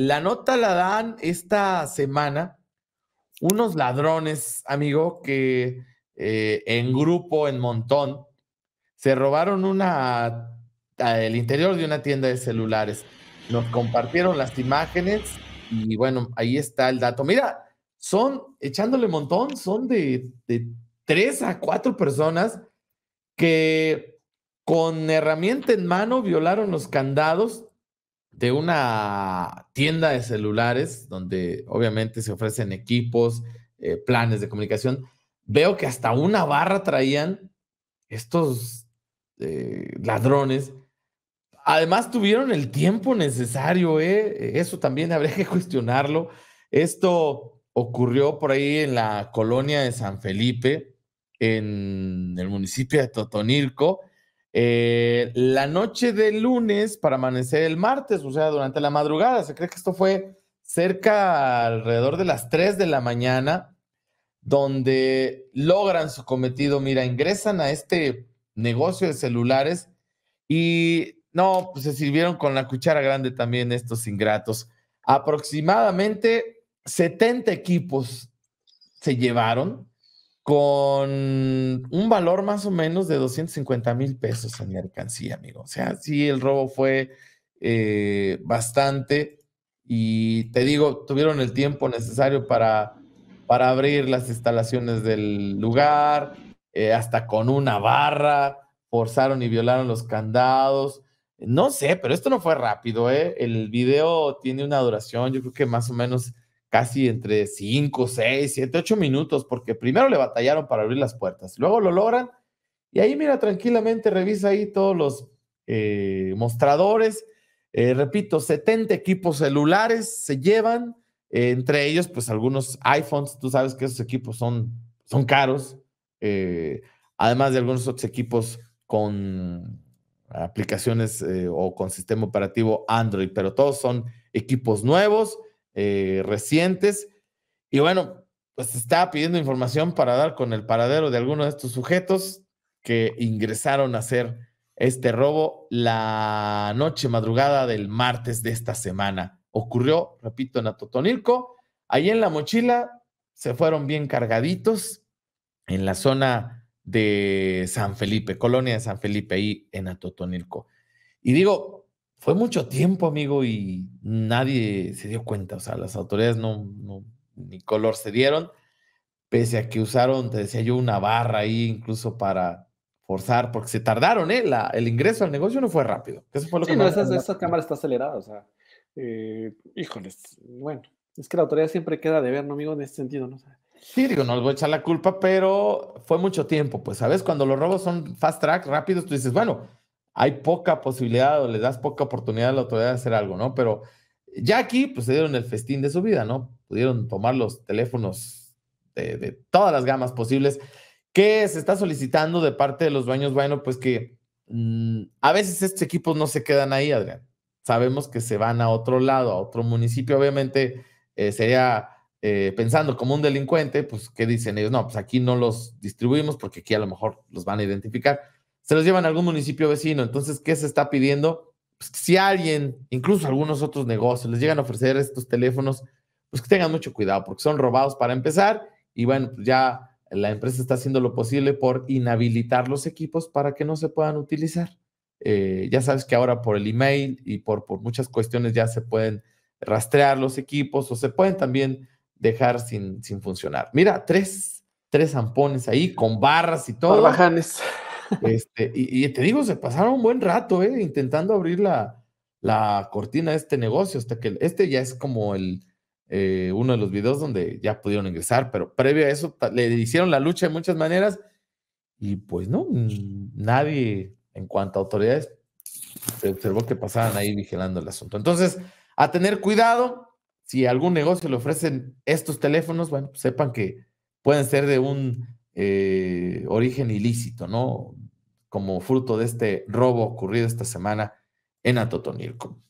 La nota la dan esta semana unos ladrones, amigo, que eh, en grupo, en montón, se robaron una el interior de una tienda de celulares. Nos compartieron las imágenes y bueno, ahí está el dato. Mira, son, echándole montón, son de tres a cuatro personas que con herramienta en mano violaron los candados de una tienda de celulares donde obviamente se ofrecen equipos, eh, planes de comunicación. Veo que hasta una barra traían estos eh, ladrones. Además tuvieron el tiempo necesario, ¿eh? eso también habría que cuestionarlo. Esto ocurrió por ahí en la colonia de San Felipe, en el municipio de Totonilco. Eh, la noche del lunes para amanecer el martes, o sea, durante la madrugada. Se cree que esto fue cerca alrededor de las 3 de la mañana, donde logran su cometido. Mira, ingresan a este negocio de celulares y no, pues se sirvieron con la cuchara grande también estos ingratos. Aproximadamente 70 equipos se llevaron con un valor más o menos de 250 mil pesos en mercancía, amigo. O sea, sí, el robo fue eh, bastante y te digo, tuvieron el tiempo necesario para, para abrir las instalaciones del lugar, eh, hasta con una barra, forzaron y violaron los candados. No sé, pero esto no fue rápido, ¿eh? El video tiene una duración, yo creo que más o menos casi entre 5, 6, 7, 8 minutos, porque primero le batallaron para abrir las puertas, luego lo logran y ahí mira tranquilamente, revisa ahí todos los eh, mostradores, eh, repito, 70 equipos celulares se llevan, eh, entre ellos pues algunos iPhones, tú sabes que esos equipos son, son caros, además de algunos otros equipos con aplicaciones o con sistema operativo Android, pero todos son equipos nuevos eh, recientes. Y bueno, pues estaba pidiendo información para dar con el paradero de algunos de estos sujetos que ingresaron a hacer este robo la noche madrugada del martes de esta semana. Ocurrió, repito, en Atotonilco. Ahí en la mochila se fueron bien cargaditos en la zona de San Felipe, colonia de San Felipe, ahí en Atotonilco. Y digo, fue mucho tiempo, amigo, y nadie se dio cuenta. O sea, las autoridades no, ni color se dieron, pese a que usaron, te decía yo, una barra ahí incluso para forzar, porque se tardaron, ¿eh? el ingreso al negocio no fue rápido. Eso fue lo que esa, cámara está acelerada, o sea, eh, bueno, es que la autoridad siempre queda de ver, ¿no, amigo? En ese sentido, ¿no? Sí, digo, no les voy a echar la culpa, pero fue mucho tiempo. Pues, ¿sabes? Cuando los robos son fast track, rápidos, tú dices, bueno, hay poca posibilidad o le das poca oportunidad a la autoridad de hacer algo, ¿no? Pero ya aquí, pues se dieron el festín de su vida, ¿no? Pudieron tomar los teléfonos de, todas las gamas posibles ¿Qué se está solicitando de parte de los dueños. Bueno, pues que mm, a veces estos equipos no se quedan ahí, Adrián. Sabemos que se van a otro lado, a otro municipio. Obviamente eh, sería eh, pensando como un delincuente, pues, ¿qué dicen ellos? No, pues aquí no los distribuimos porque aquí a lo mejor los van a identificar se los llevan a algún municipio vecino. Entonces, ¿qué se está pidiendo? Pues, si alguien, incluso algunos otros negocios, les llegan a ofrecer estos teléfonos, pues que tengan mucho cuidado, porque son robados para empezar. Y bueno, pues, ya la empresa está haciendo lo posible por inhabilitar los equipos para que no se puedan utilizar. Eh, ya sabes que ahora por el email y por, por muchas cuestiones ya se pueden rastrear los equipos o se pueden también dejar sin, sin funcionar. Mira, tres, tres zampones ahí con barras y todo. Barbajanes. Este, y, te digo, se pasaron un buen rato, ¿eh? Intentando abrir la, cortina de este negocio, hasta que este ya es como el, eh, uno de los videos donde ya pudieron ingresar, pero previo a eso le hicieron la lucha de muchas maneras y pues no, nadie en cuanto a autoridades se observó que pasaban ahí vigilando el asunto. Entonces, a tener cuidado, si algún negocio le ofrecen estos teléfonos, bueno, pues, sepan que pueden ser de un eh, origen ilícito, ¿no? como fruto de este robo ocurrido esta semana en Atotonilco.